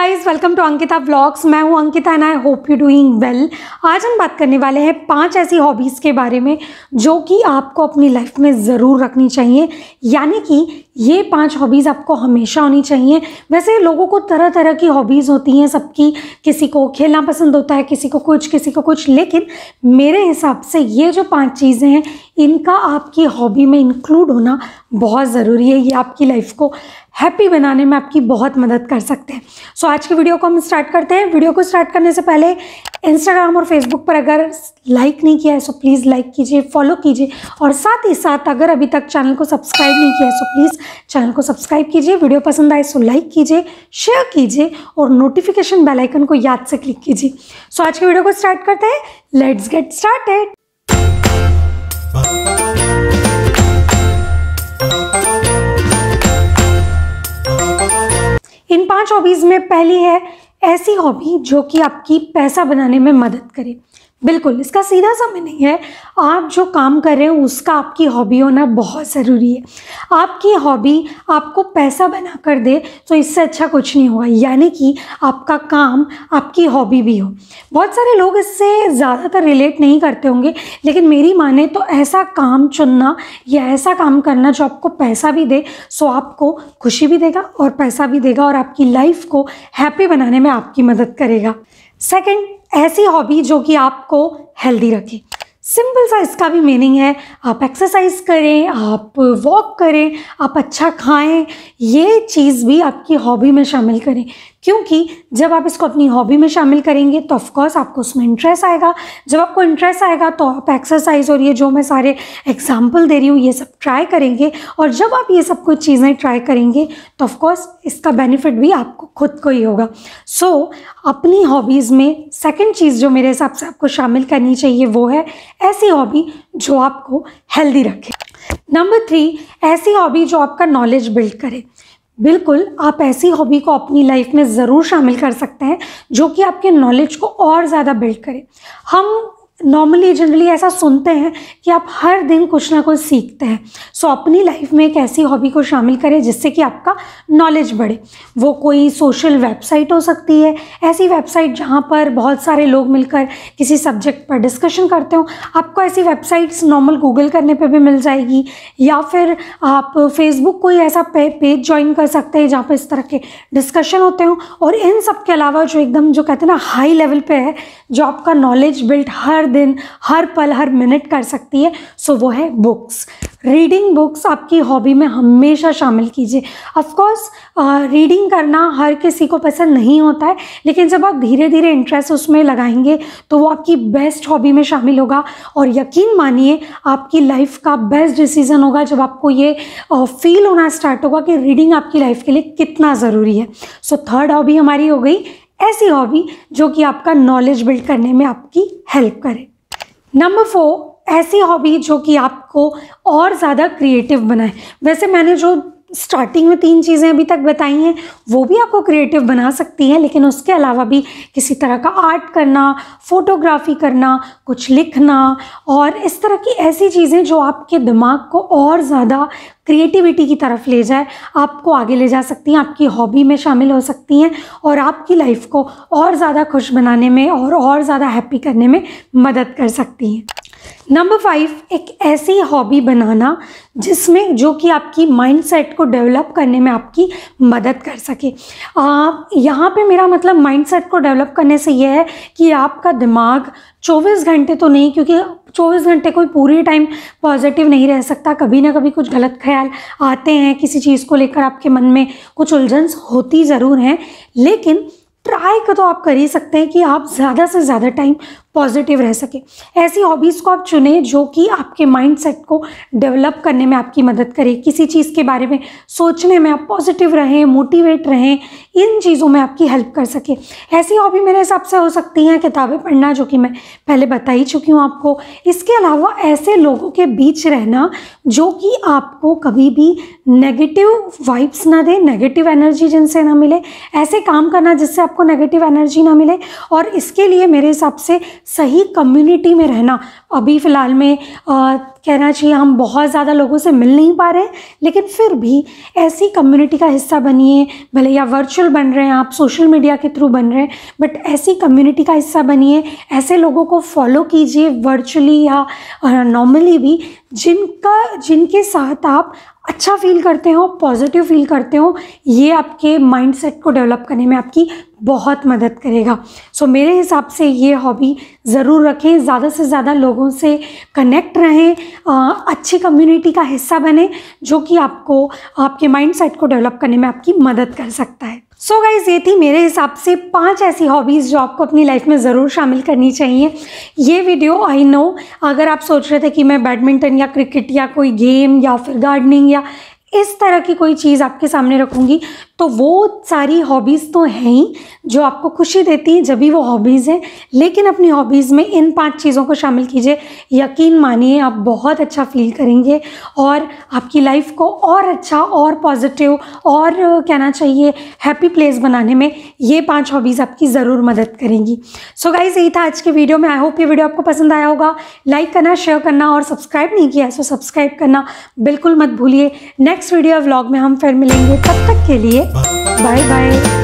guys welcome to Ankita blogs मैं हूं Ankita and I hope you doing well आज हम बात करने वाले हैं पांच ऐसी हॉबीज़ के बारे में जो कि आपको अपनी लाइफ में ज़रूर रखनी चाहिए यानी कि ये पांच हॉबीज़ आपको हमेशा होनी चाहिए वैसे लोगों को तरह तरह की हॉबीज़ होती हैं सबकी किसी को खेलना पसंद होता है किसी को कुछ किसी को कुछ लेकिन मेरे हिसाब से ये जो पाँच चीज़ें हैं इनका आपकी हॉबी में इंक्लूड होना बहुत ज़रूरी है ये आपकी लाइफ को हैप्पी बनाने में आपकी बहुत मदद कर सकते हैं सो so, आज की वीडियो को हम स्टार्ट करते हैं वीडियो को स्टार्ट करने से पहले इंस्टाग्राम और फेसबुक पर अगर लाइक नहीं किया है सो प्लीज़ लाइक कीजिए फॉलो कीजिए और साथ ही साथ अगर अभी तक चैनल को सब्सक्राइब नहीं किया है सो प्लीज़ चैनल को सब्सक्राइब कीजिए वीडियो पसंद आए सो लाइक कीजिए शेयर कीजिए और नोटिफिकेशन बेलाइकन को याद से क्लिक कीजिए सो so, आज की वीडियो को स्टार्ट करते हैं लेट्स गेट स्टार्ट हॉबीज़ में पहली है ऐसी हॉबी जो कि आपकी पैसा बनाने में मदद करे बिल्कुल इसका सीधा सा मीनिंग है आप जो काम कर रहे हो उसका आपकी हॉबी होना बहुत ज़रूरी है आपकी हॉबी आपको पैसा बना कर दे तो इससे अच्छा कुछ नहीं होगा यानी कि आपका काम आपकी हॉबी भी हो बहुत सारे लोग इससे ज़्यादातर रिलेट नहीं करते होंगे लेकिन मेरी माने तो ऐसा काम चुनना या ऐसा काम करना जो आपको पैसा भी दे सो आपको खुशी भी देगा और पैसा भी देगा और आपकी लाइफ को हैप्पी बनाने में आपकी मदद करेगा सेकेंड ऐसी हॉबी जो कि आपको हेल्दी रखे सिंपल सा इसका भी मीनिंग है आप एक्सरसाइज करें आप वॉक करें आप अच्छा खाएं ये चीज़ भी आपकी हॉबी में शामिल करें क्योंकि जब आप इसको अपनी हॉबी में शामिल करेंगे तो ऑफकोर्स आपको उसमें इंटरेस्ट आएगा जब आपको इंटरेस्ट आएगा तो आप एक्सरसाइज और ये जो मैं सारे एग्जाम्पल दे रही हूँ ये सब ट्राई करेंगे और जब आप ये सब कुछ चीज़ें ट्राई करेंगे तो ऑफकोर्स इसका बेनिफिट भी आपको खुद को ही होगा सो so, अपनी हॉबीज़ में सेकेंड चीज़ जो मेरे हिसाब से आपको शामिल करनी चाहिए वो है ऐसी हॉबी जो आपको हेल्दी रखे नंबर थ्री ऐसी हॉबी जो आपका नॉलेज बिल्ड करे बिल्कुल आप ऐसी हॉबी को अपनी लाइफ में ज़रूर शामिल कर सकते हैं जो कि आपके नॉलेज को और ज़्यादा बिल्ड करे हम नॉर्मली जनरली ऐसा सुनते हैं कि आप हर दिन कुछ ना कुछ सीखते हैं सो so, अपनी लाइफ में एक ऐसी हॉबी को शामिल करें जिससे कि आपका नॉलेज बढ़े वो कोई सोशल वेबसाइट हो सकती है ऐसी वेबसाइट जहाँ पर बहुत सारे लोग मिलकर किसी सब्जेक्ट पर डिस्कशन करते हो आपको ऐसी वेबसाइट्स नॉर्मल गूगल करने पर भी मिल जाएगी या फिर आप फेसबुक कोई ऐसा पे, पेज ज्वाइन कर सकते हैं जहाँ पर इस तरह के डिस्कशन होते हों और इन सब के अलावा जो एकदम जो कहते हैं ना हाई लेवल पर है जो आपका नॉलेज बिल्ट हर दिन हर पल हर मिनट कर सकती है सो वो है बुक्स रीडिंग बुक्स आपकी हॉबी में हमेशा शामिल कीजिए ऑफकोर्स रीडिंग करना हर किसी को पसंद नहीं होता है लेकिन जब आप धीरे धीरे इंटरेस्ट उसमें लगाएंगे तो वो आपकी बेस्ट हॉबी में शामिल होगा और यकीन मानिए आपकी लाइफ का बेस्ट डिसीजन होगा जब आपको ये फील होना स्टार्ट होगा कि रीडिंग आपकी लाइफ के लिए कितना ज़रूरी है सो थर्ड हॉबी हमारी हो गई ऐसी हॉबी जो कि आपका नॉलेज बिल्ड करने में आपकी हेल्प करे नंबर फोर ऐसी हॉबी जो कि आपको और ज़्यादा क्रिएटिव बनाए वैसे मैंने जो स्टार्टिंग में तीन चीज़ें अभी तक बताई हैं वो भी आपको क्रिएटिव बना सकती हैं लेकिन उसके अलावा भी किसी तरह का आर्ट करना फोटोग्राफी करना कुछ लिखना और इस तरह की ऐसी चीज़ें जो आपके दिमाग को और ज़्यादा क्रिएटिविटी की तरफ ले जाए आपको आगे ले जा सकती हैं आपकी हॉबी में शामिल हो सकती हैं और आपकी लाइफ को और ज़्यादा खुश बनाने में और और ज़्यादा हैप्पी करने में मदद कर सकती हैं नंबर फाइव एक ऐसी हॉबी बनाना जिसमें जो कि आपकी माइंडसेट को डेवलप करने में आपकी मदद कर सके यहाँ पे मेरा मतलब माइंडसेट को डेवलप करने से यह है कि आपका दिमाग 24 घंटे तो नहीं क्योंकि 24 घंटे कोई पूरे टाइम पॉजिटिव नहीं रह सकता कभी ना कभी कुछ गलत ख्याल आते हैं किसी चीज़ को लेकर आपके मन में कुछ उलझन्स होती ज़रूर हैं लेकिन ट्राई तो आप कर ही सकते हैं कि आप ज़्यादा से ज़्यादा टाइम पॉजिटिव रह सके ऐसी हॉबीज़ को आप चुने जो कि आपके माइंडसेट को डेवलप करने में आपकी मदद करे किसी चीज़ के बारे में सोचने में आप पॉजिटिव रहें मोटिवेट रहें इन चीज़ों में आपकी हेल्प कर सके ऐसी हॉबी मेरे हिसाब से हो सकती हैं किताबें पढ़ना जो कि मैं पहले बता ही चुकी हूँ आपको इसके अलावा ऐसे लोगों के बीच रहना जो कि आपको कभी भी नेगेटिव वाइब्स ना दें नेगेटिव एनर्जी जिनसे ना मिले ऐसे काम करना जिससे आपको नेगेटिव एनर्जी ना मिले और इसके लिए मेरे हिसाब से सही कम्युनिटी में रहना अभी फ़िलहाल में आ, कहना चाहिए हम बहुत ज़्यादा लोगों से मिल नहीं पा रहे लेकिन फिर भी ऐसी कम्युनिटी का हिस्सा बनिए भले या वर्चुअल बन रहे हैं आप सोशल मीडिया के थ्रू बन रहे हैं बट ऐसी कम्युनिटी का हिस्सा बनिए ऐसे लोगों को फॉलो कीजिए वर्चुअली या नॉर्मली भी जिनका जिनके साथ आप अच्छा फील करते हो पॉजिटिव फील करते हो ये आपके माइंडसेट को डेवलप करने में आपकी बहुत मदद करेगा सो so, मेरे हिसाब से ये हॉबी ज़रूर रखें ज़्यादा से ज़्यादा लोगों से कनेक्ट रहें अच्छी कम्युनिटी का हिस्सा बने जो कि आपको आपके माइंडसेट को डेवलप करने में आपकी मदद कर सकता है सो so गाइज़ ये थी मेरे हिसाब से पांच ऐसी हॉबीज़ जो आपको अपनी लाइफ में ज़रूर शामिल करनी चाहिए ये वीडियो आई नो अगर आप सोच रहे थे कि मैं बैडमिंटन या क्रिकेट या कोई गेम या फिर गार्डनिंग या इस तरह की कोई चीज़ आपके सामने रखूँगी तो वो सारी हॉबीज़ तो हैं ही जो आपको खुशी देती हैं जब भी वो हॉबीज़ हैं लेकिन अपनी हॉबीज़ में इन पांच चीज़ों को शामिल कीजिए यकीन मानिए आप बहुत अच्छा फील करेंगे और आपकी लाइफ को और अच्छा और पॉजिटिव और कहना चाहिए हैप्पी प्लेस बनाने में ये पाँच हॉबीज़ आपकी ज़रूर मदद करेंगी सो गाइज यही था आज के वीडियो में आई होप ये वीडियो आपको पसंद आया होगा लाइक करना शेयर करना और सब्सक्राइब नहीं किया सो तो सब्सक्राइब करना बिल्कुल मत भूलिए नेक्स्ट वीडियो व्लॉग में हम फिर मिलेंगे तब तक के लिए बाय बाय